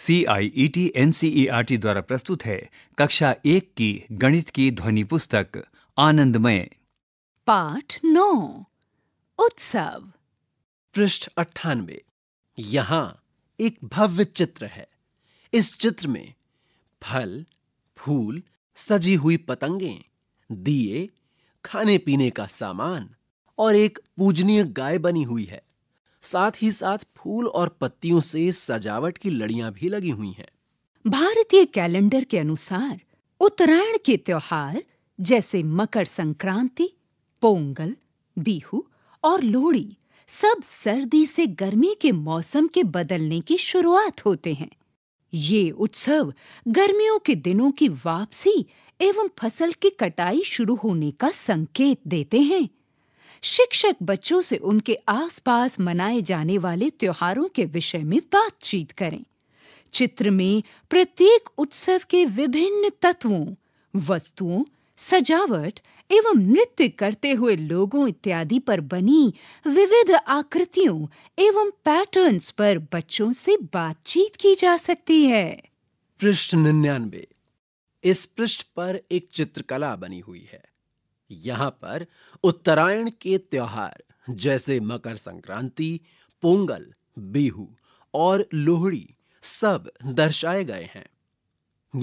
C I E T N C E R T द्वारा प्रस्तुत है कक्षा एक की गणित की ध्वनि पुस्तक आनंदमय पाठ नौ उत्सव पृष्ठ अट्ठानवे यहाँ एक भव्य चित्र है इस चित्र में फल फूल सजी हुई पतंगे दिए खाने पीने का सामान और एक पूजनीय गाय बनी हुई है साथ ही साथ फूल और पत्तियों से सजावट की लड़ियां भी लगी हुई हैं। भारतीय कैलेंडर के अनुसार उत्तरायण के त्योहार जैसे मकर संक्रांति पोंगल बीहू और लोहड़ी सब सर्दी से गर्मी के मौसम के बदलने की शुरुआत होते हैं ये उत्सव गर्मियों के दिनों की वापसी एवं फसल की कटाई शुरू होने का संकेत देते हैं शिक्षक बच्चों से उनके आसपास मनाए जाने वाले त्योहारों के विषय में बातचीत करें चित्र में प्रत्येक उत्सव के विभिन्न तत्वों वस्तुओं सजावट एवं नृत्य करते हुए लोगों इत्यादि पर बनी विविध आकृतियों एवं पैटर्न्स पर बच्चों से बातचीत की जा सकती है पृष्ठ निन्यानवे इस पृष्ठ पर एक चित्रकला बनी हुई है यहां पर उत्तरायण के त्योहार जैसे मकर संक्रांति पोंगल बिहू और लोहड़ी सब दर्शाए गए हैं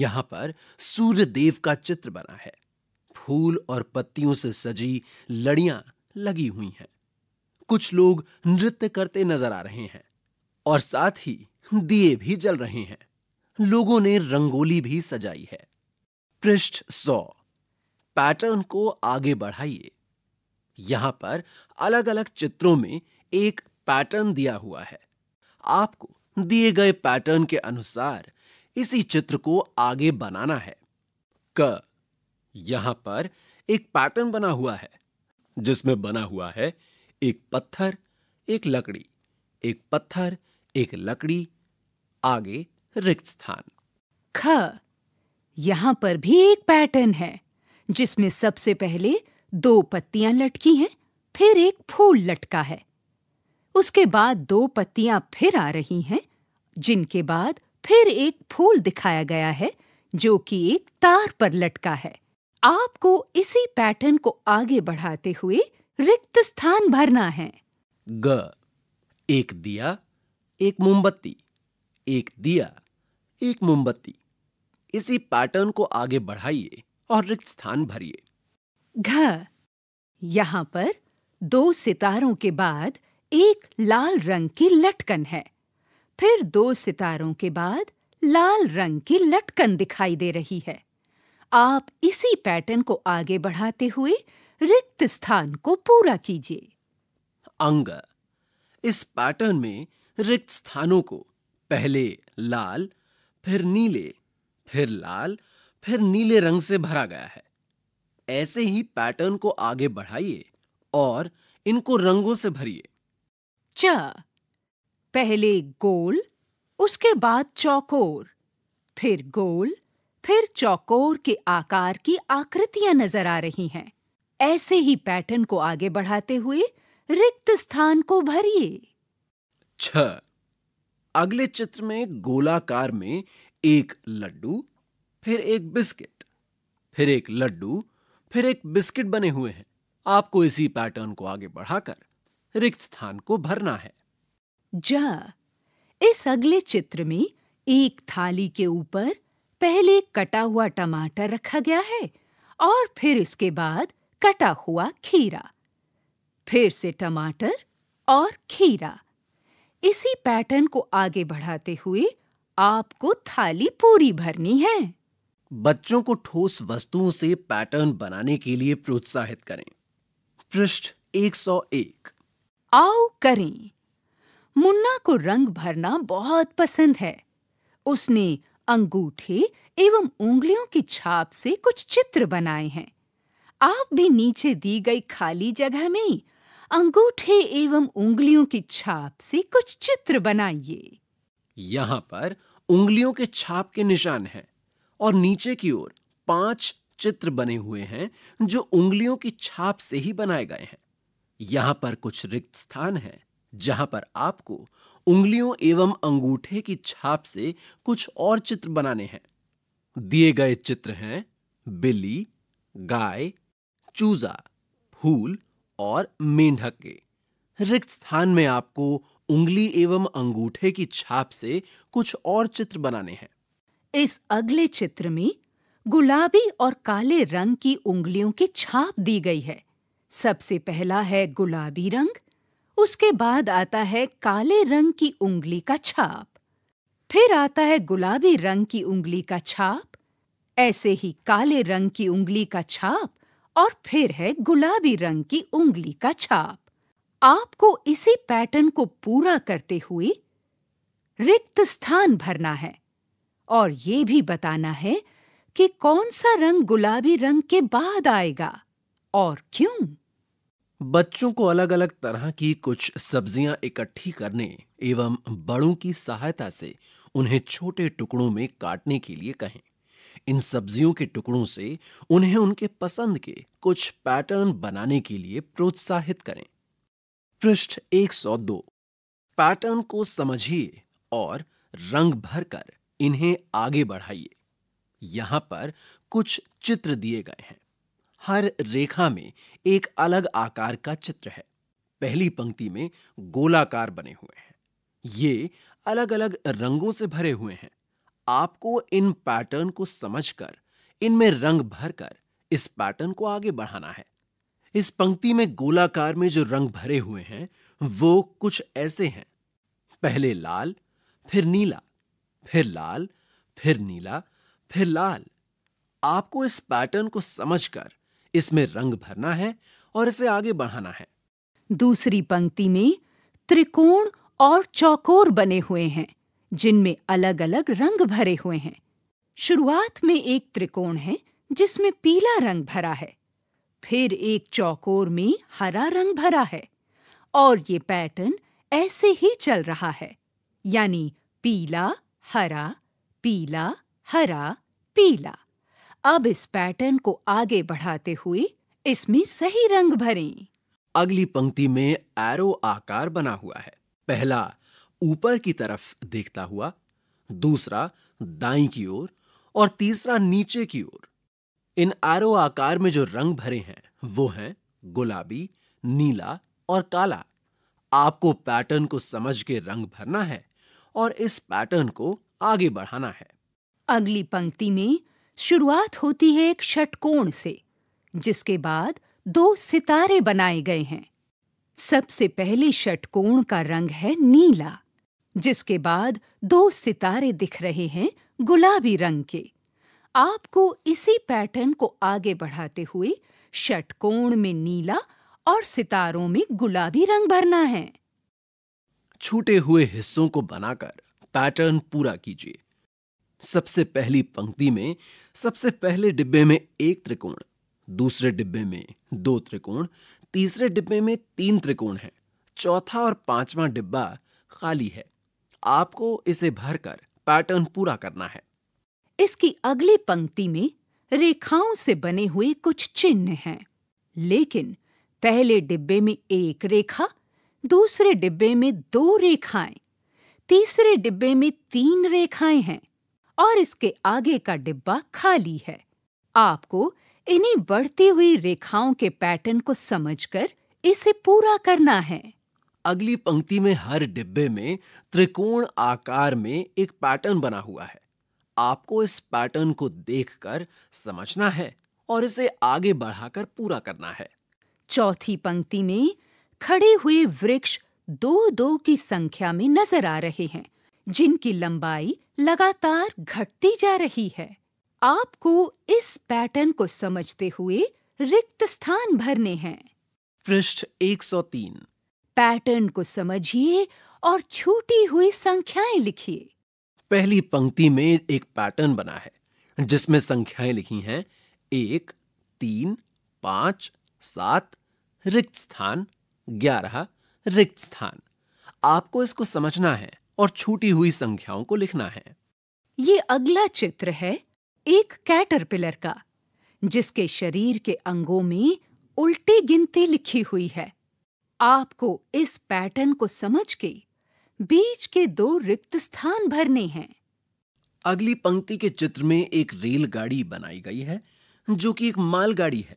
यहां पर सूर्य देव का चित्र बना है फूल और पत्तियों से सजी लड़ियां लगी हुई हैं कुछ लोग नृत्य करते नजर आ रहे हैं और साथ ही दिए भी जल रहे हैं लोगों ने रंगोली भी सजाई है पृष्ठ सौ पैटर्न को आगे बढ़ाइए यहां पर अलग अलग चित्रों में एक पैटर्न दिया हुआ है आपको दिए गए पैटर्न के अनुसार इसी चित्र को आगे बनाना है क यहां पर एक पैटर्न बना हुआ है जिसमें बना हुआ है एक पत्थर एक लकड़ी एक पत्थर एक लकड़ी आगे रिक्त स्थान ख यहां पर भी एक पैटर्न है जिसमें सबसे पहले दो पत्तियां लटकी हैं फिर एक फूल लटका है उसके बाद दो पत्तियां फिर आ रही हैं जिनके बाद फिर एक फूल दिखाया गया है जो कि एक तार पर लटका है आपको इसी पैटर्न को आगे बढ़ाते हुए रिक्त स्थान भरना है ग एक दिया एक मोमबत्ती एक दिया एक मोमबत्ती इसी पैटर्न को आगे बढ़ाइए और रिक्त स्थान भरिए घ यहाँ पर दो सितारों के बाद एक लाल रंग की लटकन है फिर दो सितारों के बाद लाल रंग की लटकन दिखाई दे रही है आप इसी पैटर्न को आगे बढ़ाते हुए रिक्त स्थान को पूरा कीजिए अंग इस पैटर्न में रिक्त स्थानों को पहले लाल फिर नीले फिर लाल फिर नीले रंग से भरा गया है ऐसे ही पैटर्न को आगे बढ़ाइए और इनको रंगों से भरिए च पहले गोल उसके बाद चौकोर फिर गोल फिर चौकोर के आकार की आकृतियां नजर आ रही हैं ऐसे ही पैटर्न को आगे बढ़ाते हुए रिक्त स्थान को भरिए छ अगले चित्र में गोलाकार में एक लड्डू फिर एक बिस्किट फिर एक लड्डू फिर एक बिस्किट बने हुए हैं आपको इसी पैटर्न को आगे बढ़ाकर रिक्त स्थान को भरना है जा इस अगले चित्र में एक थाली के ऊपर पहले कटा हुआ टमाटर रखा गया है और फिर इसके बाद कटा हुआ खीरा फिर से टमाटर और खीरा इसी पैटर्न को आगे बढ़ाते हुए आपको थाली पूरी भरनी है बच्चों को ठोस वस्तुओं से पैटर्न बनाने के लिए प्रोत्साहित करें पृष्ठ 101 आओ करें मुन्ना को रंग भरना बहुत पसंद है उसने अंगूठे एवं उंगलियों की छाप से कुछ चित्र बनाए हैं आप भी नीचे दी गई खाली जगह में अंगूठे एवं उंगलियों की छाप से कुछ चित्र बनाइए यहाँ पर उंगलियों के छाप के निशान हैं। और नीचे की ओर पांच चित्र बने हुए हैं जो उंगलियों की छाप से ही बनाए गए हैं यहां पर कुछ रिक्त स्थान है जहां पर आपको उंगलियों एवं अंगूठे की छाप से कुछ और चित्र बनाने हैं दिए गए चित्र हैं बिल्ली गाय चूजा फूल और मेंढक के रिक्त स्थान में आपको उंगली एवं अंगूठे की छाप से कुछ और चित्र बनाने हैं इस अगले चित्र में गुलाबी और काले रंग की उंगलियों की छाप दी गई है सबसे पहला है गुलाबी रंग उसके बाद आता है काले रंग की उंगली का छाप फिर आता है गुलाबी रंग की उंगली का छाप ऐसे ही काले रंग की उंगली का छाप और फिर है गुलाबी रंग की उंगली का छाप आपको इसी पैटर्न को पूरा करते हुए रिक्त स्थान भरना है और ये भी बताना है कि कौन सा रंग गुलाबी रंग के बाद आएगा और क्यों बच्चों को अलग अलग तरह की कुछ सब्जियां इकट्ठी करने एवं बड़ों की सहायता से उन्हें छोटे टुकड़ों में काटने के लिए कहें इन सब्जियों के टुकड़ों से उन्हें उनके पसंद के कुछ पैटर्न बनाने के लिए प्रोत्साहित करें पृष्ठ 102 पैटर्न को समझिए और रंग भरकर इन्हें आगे बढ़ाइए यहां पर कुछ चित्र दिए गए हैं हर रेखा में एक अलग आकार का चित्र है पहली पंक्ति में गोलाकार बने हुए हैं ये अलग अलग रंगों से भरे हुए हैं आपको इन पैटर्न को समझकर इनमें रंग भरकर इस पैटर्न को आगे बढ़ाना है इस पंक्ति में गोलाकार में जो रंग भरे हुए हैं वो कुछ ऐसे हैं पहले लाल फिर नीला फिर लाल फिर नीला फिर लाल आपको इस पैटर्न को समझकर इसमें रंग भरना है और इसे आगे बढ़ाना है दूसरी पंक्ति में त्रिकोण और चौकोर बने हुए हैं जिनमें अलग अलग रंग भरे हुए हैं शुरुआत में एक त्रिकोण है जिसमें पीला रंग भरा है फिर एक चौकोर में हरा रंग भरा है और ये पैटर्न ऐसे ही चल रहा है यानी पीला हरा पीला हरा पीला अब इस पैटर्न को आगे बढ़ाते हुए इसमें सही रंग भरें। अगली पंक्ति में एरो आकार बना हुआ है पहला ऊपर की तरफ देखता हुआ दूसरा दाई की ओर और, और तीसरा नीचे की ओर इन एरो आकार में जो रंग भरे हैं वो हैं गुलाबी नीला और काला आपको पैटर्न को समझ के रंग भरना है और इस पैटर्न को आगे बढ़ाना है अगली पंक्ति में शुरुआत होती है एक षटकोण से जिसके बाद दो सितारे बनाए गए हैं सबसे पहले षटकोण का रंग है नीला जिसके बाद दो सितारे दिख रहे हैं गुलाबी रंग के आपको इसी पैटर्न को आगे बढ़ाते हुए षटकोण में नीला और सितारों में गुलाबी रंग भरना है छूटे हुए हिस्सों को बनाकर पैटर्न पूरा कीजिए सबसे पहली पंक्ति में सबसे पहले डिब्बे में एक त्रिकोण दूसरे डिब्बे में दो त्रिकोण तीसरे डिब्बे में तीन त्रिकोण है चौथा और पांचवा डिब्बा खाली है आपको इसे भरकर पैटर्न पूरा करना है इसकी अगली पंक्ति में रेखाओं से बने हुए कुछ चिन्ह हैं लेकिन पहले डिब्बे में एक रेखा दूसरे डिब्बे में दो रेखाएं तीसरे डिब्बे में तीन रेखाएं हैं और इसके आगे का डिब्बा खाली है आपको इन्हीं बढ़ती हुई रेखाओं के पैटर्न को समझकर इसे पूरा करना है अगली पंक्ति में हर डिब्बे में त्रिकोण आकार में एक पैटर्न बना हुआ है आपको इस पैटर्न को देखकर समझना है और इसे आगे बढ़ाकर पूरा करना है चौथी पंक्ति में खड़े हुए वृक्ष दो दो की संख्या में नजर आ रहे हैं जिनकी लंबाई लगातार घटती जा रही है आपको इस पैटर्न को समझते हुए रिक्त स्थान भरने हैं पृष्ठ 103 पैटर्न को समझिए और छूटी हुई संख्याएं लिखिए पहली पंक्ति में एक पैटर्न बना है जिसमें संख्याएं लिखी हैं एक तीन पांच सात रिक्त स्थान ग्यारह रिक्त स्थान आपको इसको समझना है और छूटी हुई संख्याओं को लिखना है ये अगला चित्र है एक कैटरपिलर का जिसके शरीर के अंगों में उल्टी गिनती लिखी हुई है आपको इस पैटर्न को समझ के बीच के दो रिक्त स्थान भरने हैं अगली पंक्ति के चित्र में एक रेलगाड़ी बनाई गई है जो कि एक मालगाड़ी है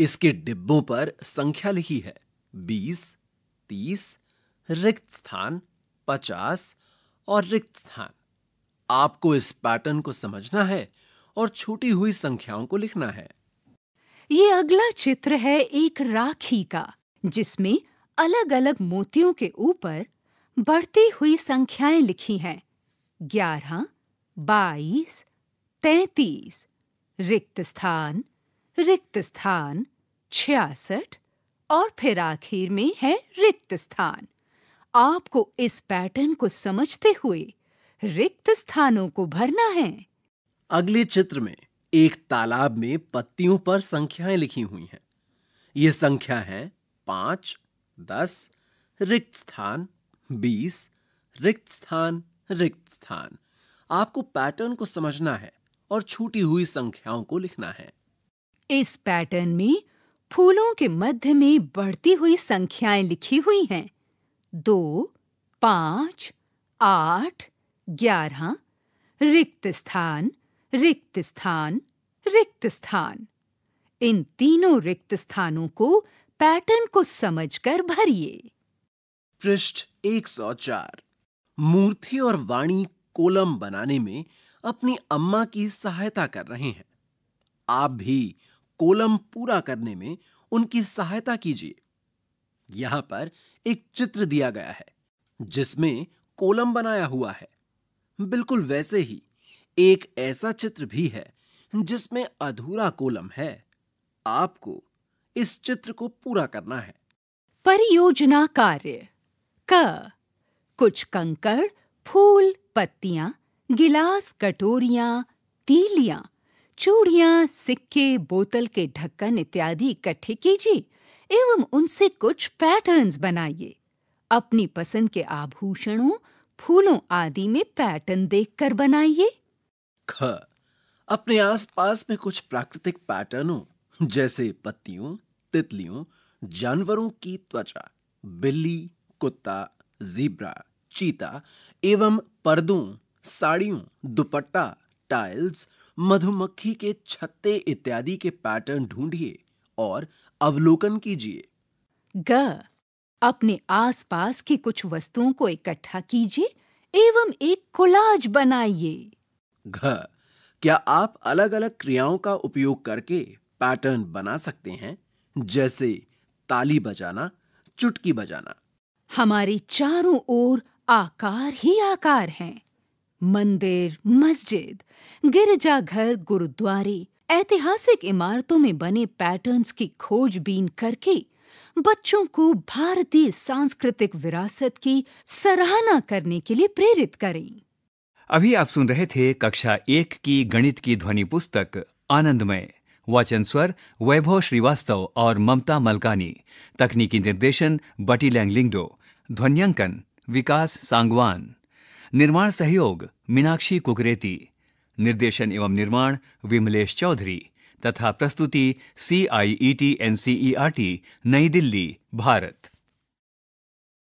इसके डिब्बों पर संख्या लिखी है बीस तीस रिक्त स्थान पचास और रिक्त स्थान आपको इस पैटर्न को समझना है और छूटी हुई संख्याओं को लिखना है ये अगला चित्र है एक राखी का जिसमें अलग-अलग मोतियों के ऊपर बढ़ती हुई संख्याएं लिखी हैं ग्यारह बाईस तैतीस रिक्त स्थान रिक्त स्थान छियासठ और फिर आखिर में है रिक्त स्थान आपको इस पैटर्न को समझते हुए रिक्त स्थानों को भरना है अगले चित्र में एक तालाब में पत्तियों पर संख्याएं लिखी हुई हैं ये संख्या है पांच दस रिक्त स्थान बीस रिक्त स्थान रिक्त स्थान आपको पैटर्न को समझना है और छूटी हुई संख्याओं को लिखना है इस पैटर्न में फूलों के मध्य में बढ़ती हुई संख्याएं लिखी हुई हैं दो पांच आठ ग्यारह रिक्त स्थान रिक्त स्थान रिक्त स्थान इन तीनों रिक्त स्थानों को पैटर्न को समझकर भरिए पृष्ठ 104 मूर्ति और वाणी कोलम बनाने में अपनी अम्मा की सहायता कर रहे हैं आप भी कोलम पूरा करने में उनकी सहायता कीजिए यहां पर एक चित्र दिया गया है जिसमें कोलम बनाया हुआ है बिल्कुल वैसे ही एक ऐसा चित्र भी है जिसमें अधूरा कोलम है आपको इस चित्र को पूरा करना है परियोजना कार्य क का, कुछ कंकड़ फूल पत्तियां गिलास कटोरियां तीलियां चूड़ियां सिक्के बोतल के ढक्कन इत्यादि इकट्ठे कीजिए एवं उनसे कुछ पैटर्न्स बनाइए अपनी पसंद के आभूषणों फूलों आदि में पैटर्न देखकर बनाइए ख अपने आसपास में कुछ प्राकृतिक पैटर्नों जैसे पत्तियों तितलियों जानवरों की त्वचा बिल्ली कुत्ता जीब्रा चीता एवं पर्दों साड़ियों दुपट्टा टाइल्स मधुमक्खी के छत्ते इत्यादि के पैटर्न ढूंढिए और अवलोकन कीजिए ग अपने आसपास की कुछ वस्तुओं को इकट्ठा कीजिए एवं एक कोलाज बनाइए घ क्या आप अलग अलग क्रियाओं का उपयोग करके पैटर्न बना सकते हैं जैसे ताली बजाना चुटकी बजाना हमारे चारों ओर आकार ही आकार हैं मंदिर मस्जिद गिरजाघर गुरुद्वारे ऐतिहासिक इमारतों में बने पैटर्न्स की खोजबीन करके बच्चों को भारतीय सांस्कृतिक विरासत की सराहना करने के लिए प्रेरित करें अभी आप सुन रहे थे कक्षा एक की गणित की ध्वनि पुस्तक आनंदमय वाचन स्वर वैभव श्रीवास्तव और ममता मलकानी तकनीकी निर्देशन बटी लैंगलिंगडो ध्वनियांकन विकास सांगवान निर्माण सहयोग मीनाक्षी कुकरेती निर्देशन एवं निर्माण विमलेश चौधरी तथा प्रस्तुति C I E T N C E R T नई दिल्ली भारत